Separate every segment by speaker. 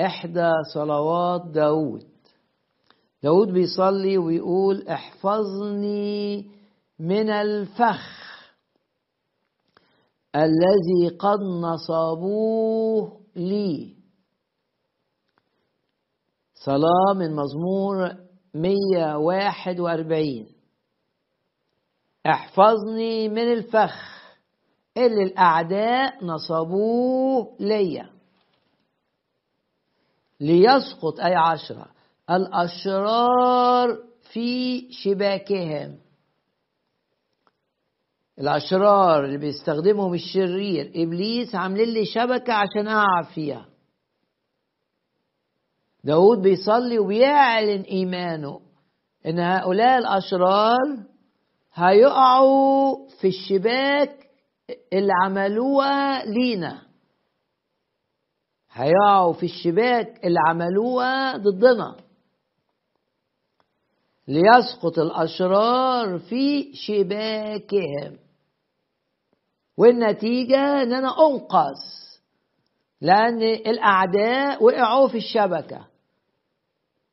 Speaker 1: إحدى صلوات داود داود بيصلي ويقول احفظني من الفخ الذي قد نصبوه لي صلاة من مزمور 141 احفظني من الفخ اللي الأعداء نصبوه ليا ليسقط أي عشرة الأشرار في شباكهم الأشرار اللي بيستخدمهم الشرير إبليس عاملين لي شبكة عشان أقع فيها داود بيصلي وبيعلن إيمانه إن هؤلاء الأشرار هيقعوا في الشباك اللي عملوها لينا هيقعوا في الشباك اللي عملوها ضدنا ليسقط الأشرار في شباكهم والنتيجة إن أنا أنقذ لأن الأعداء وقعوا في الشبكة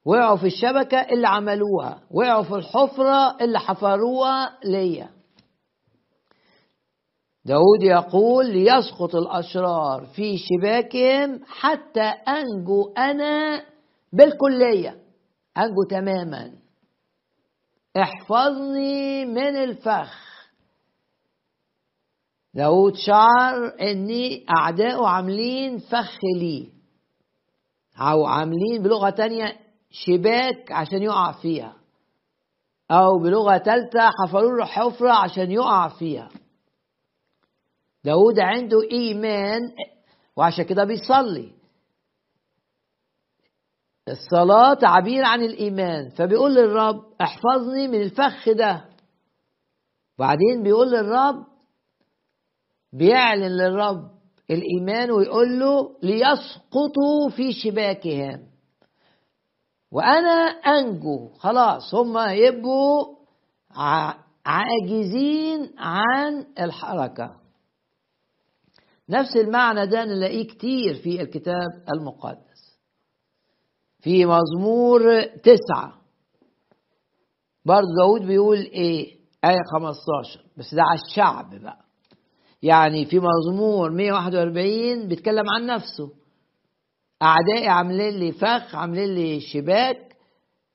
Speaker 1: وقعوا في الشبكة اللي عملوها وقعوا في الحفرة اللي حفروها ليا داود يقول ليسقط الأشرار في شباكهم حتى أنجو أنا بالكلية أنجو تماما احفظني من الفخ داود شعر أني أعداؤه عاملين فخ لي أو عاملين بلغة تانية شباك عشان يقع فيها أو بلغة تالتة حفروا له حفرة عشان يقع فيها داود عنده إيمان وعشان كده بيصلي الصلاة تعبير عن الإيمان فبيقول للرب احفظني من الفخ ده وبعدين بيقول للرب بيعلن للرب الإيمان ويقول له ليسقطوا في شباكهم وأنا أنجو خلاص هم يبقوا عاجزين عن الحركة نفس المعنى ده نلاقيه كتير في الكتاب المقدس في مزمور تسعة برضه داود بيقول ايه آية 15 بس ده على الشعب بقى يعني في مزمور 141 بيتكلم عن نفسه أعدائي عاملين لي فخ عاملين لي شباك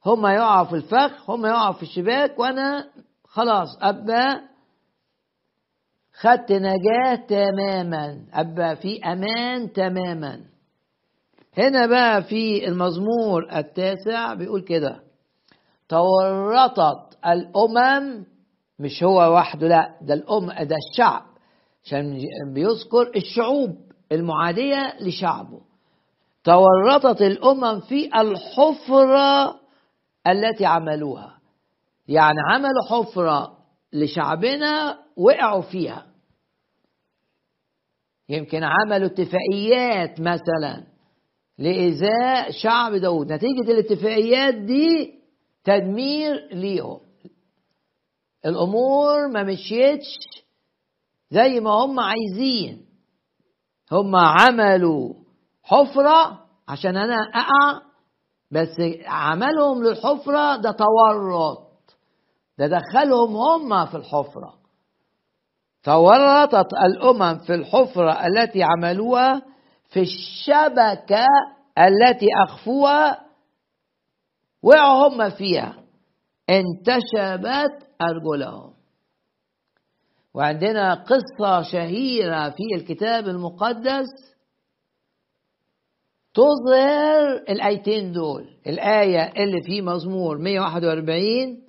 Speaker 1: هم يقعوا في الفخ هم يقعوا في الشباك وأنا خلاص أبقى خدت نجاة تماما أبقى في أمان تماما هنا بقى في المزمور التاسع بيقول كده تورطت الأمم مش هو وحده لا ده الأم ده الشعب عشان بيذكر الشعوب المعادية لشعبه تورطت الأمم في الحفرة التي عملوها يعني عملوا حفرة لشعبنا وقعوا فيها يمكن عملوا اتفاقيات مثلا لإزاء شعب داود نتيجة الاتفاقيات دي تدمير ليهم الأمور ما مشيتش زي ما هم عايزين هم عملوا حفرة عشان أنا أقع بس عملهم للحفرة ده تورط ده دخلهم هم في الحفرة تورطت الأمم في الحفرة التي عملوها في الشبكة التي أخفوها وقعوا هم فيها انتشبت أرجلهم وعندنا قصة شهيرة في الكتاب المقدس تظهر الآيتين دول الآية اللي في مزمور 141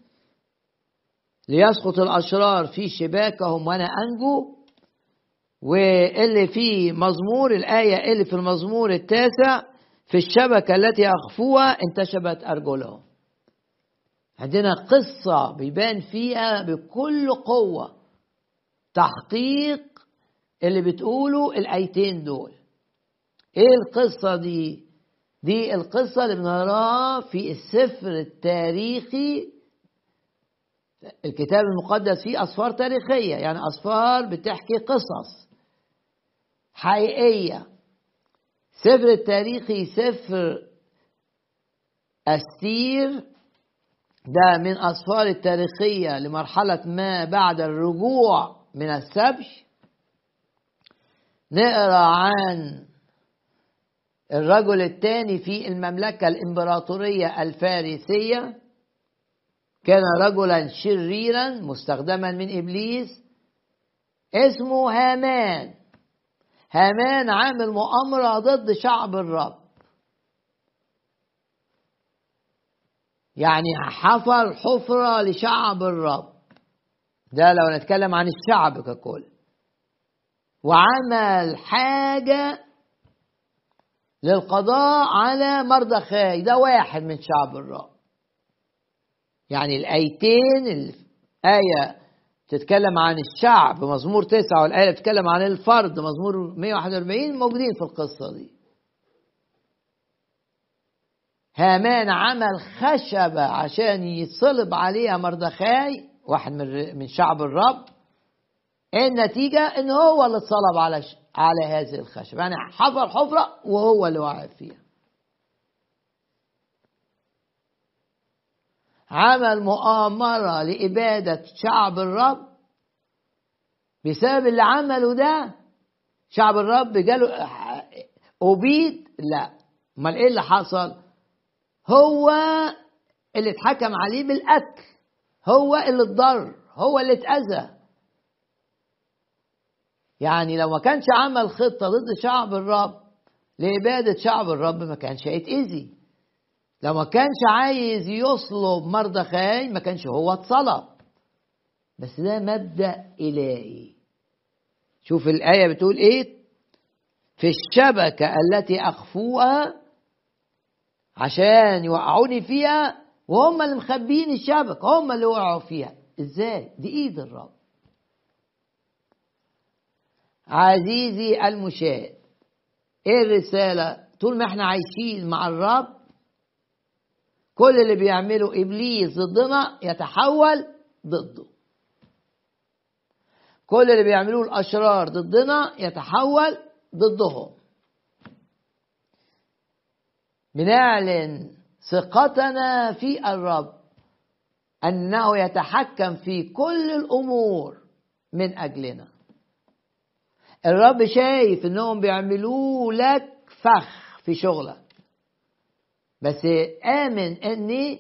Speaker 1: ليسقط الأشرار في شباكهم وأنا أنجو واللي في مزمور الآية اللي في المزمور التاسع في الشبكة التي أخفوها انتشبت أرجلهم عندنا قصة بيبان فيها بكل قوة تحقيق اللي بتقوله الآيتين دول ايه القصة دي دي القصة اللي بنراها في السفر التاريخي الكتاب المقدس فيه أسفار تاريخية يعني أسفار بتحكي قصص حقيقية سفر التاريخي سفر أستير ده من أسفار التاريخية لمرحلة ما بعد الرجوع من السبش نقرأ عن الرجل الثاني في المملكة الإمبراطورية الفارسية كان رجلا شريرا مستخدما من إبليس اسمه هامان هامان عامل مؤامرة ضد شعب الرب يعني حفر حفرة لشعب الرب ده لو نتكلم عن الشعب ككل وعمل حاجة للقضاء على مردخاي ده واحد من شعب الرب يعني الآيتين الآية تتكلم عن الشعب مزمور تسعة والآية بتتكلم عن الفرد مزمور 141 موجودين في القصة دي هامان عمل خشبة عشان يصلب عليها مردخاي واحد من من شعب الرب النتيجة إن هو اللي اتصلب على على هذه الخشبة يعني حفر حفرة وهو اللي وقع فيها عمل مؤامرة لإبادة شعب الرب بسبب اللي عمله ده شعب الرب جاله أبيد لا امال ايه اللي حصل هو اللي اتحكم عليه بالقتل هو اللي اتضر هو اللي اتأذى يعني لو ما كانش عمل خطة ضد شعب الرب لإبادة شعب الرب ما كانش هيتأذي لو ما كانش عايز يصلب مردخاي ما كانش هو اتصلب بس ده مبدأ إلهي شوف الآية بتقول إيه في الشبكة التي أخفوها عشان يوقعوني فيها وهم اللي مخبيين الشبكة هم اللي وقعوا فيها إزاي دي إيد الرب عزيزي المشاهد إيه الرسالة طول ما إحنا عايشين مع الرب كل اللي بيعمله إبليس ضدنا يتحول ضده كل اللي بيعملوه الأشرار ضدنا يتحول ضدهم بنعلن ثقتنا في الرب أنه يتحكم في كل الأمور من أجلنا الرب شايف أنهم بيعملوه لك فخ في شغلك بس آمن ان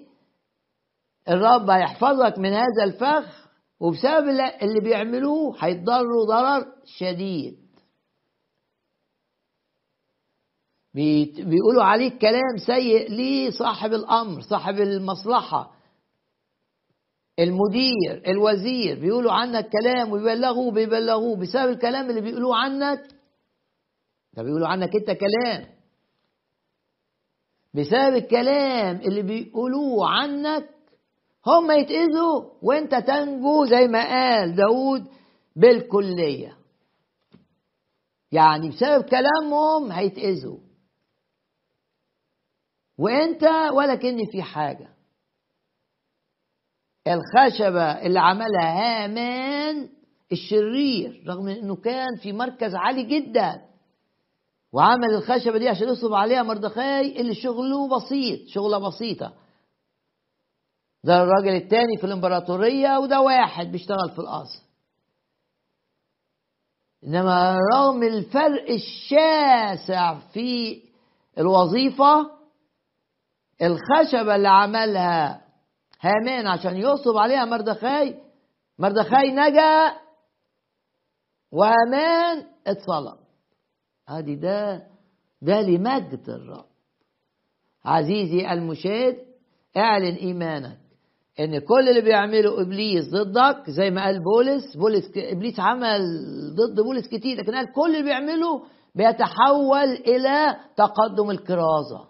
Speaker 1: الرب هيحفظك من هذا الفخ وبسبب اللي بيعملوه هيتضروا ضرر شديد بيقولوا عليك كلام سيء ليه صاحب الأمر صاحب المصلحة المدير الوزير بيقولوا عنك كلام وبيبلغوه بيبلغوه بسبب الكلام اللي بيقولوه عنك ده بيقولوا عنك انت كلام بسبب الكلام اللي بيقولوه عنك هم يتأذوا وانت تنجو زي ما قال داود بالكلية يعني بسبب كلامهم هيتأذوا وانت ولا كني في حاجة الخشبة اللي عملها هامان الشرير رغم انه كان في مركز عالي جدا وعمل الخشبة دي عشان يصب عليها مردخاي اللي شغله بسيط شغلة بسيطة ده الراجل التاني في الامبراطورية وده واحد بيشتغل في القصر انما رغم الفرق الشاسع في الوظيفة الخشبة اللي عملها هامان عشان يصب عليها مردخاي مردخاي نجا وهامان اتصلب ادي ده ده لمجد الرب عزيزي المشاهد اعلن ايمانك ان كل اللي بيعمله ابليس ضدك زي ما قال بولس بولس ك... ابليس عمل ضد بولس كتير لكن قال كل اللي بيعمله بيتحول الى تقدم الكرازه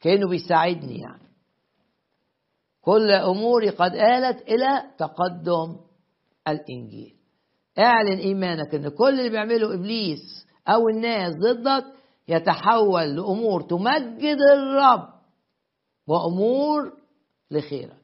Speaker 1: كانه بيساعدني يعني كل اموري قد آلت الى تقدم الانجيل اعلن إيمانك إن كل اللي بيعمله إبليس أو الناس ضدك يتحول لأمور تمجد الرب وأمور لخيرك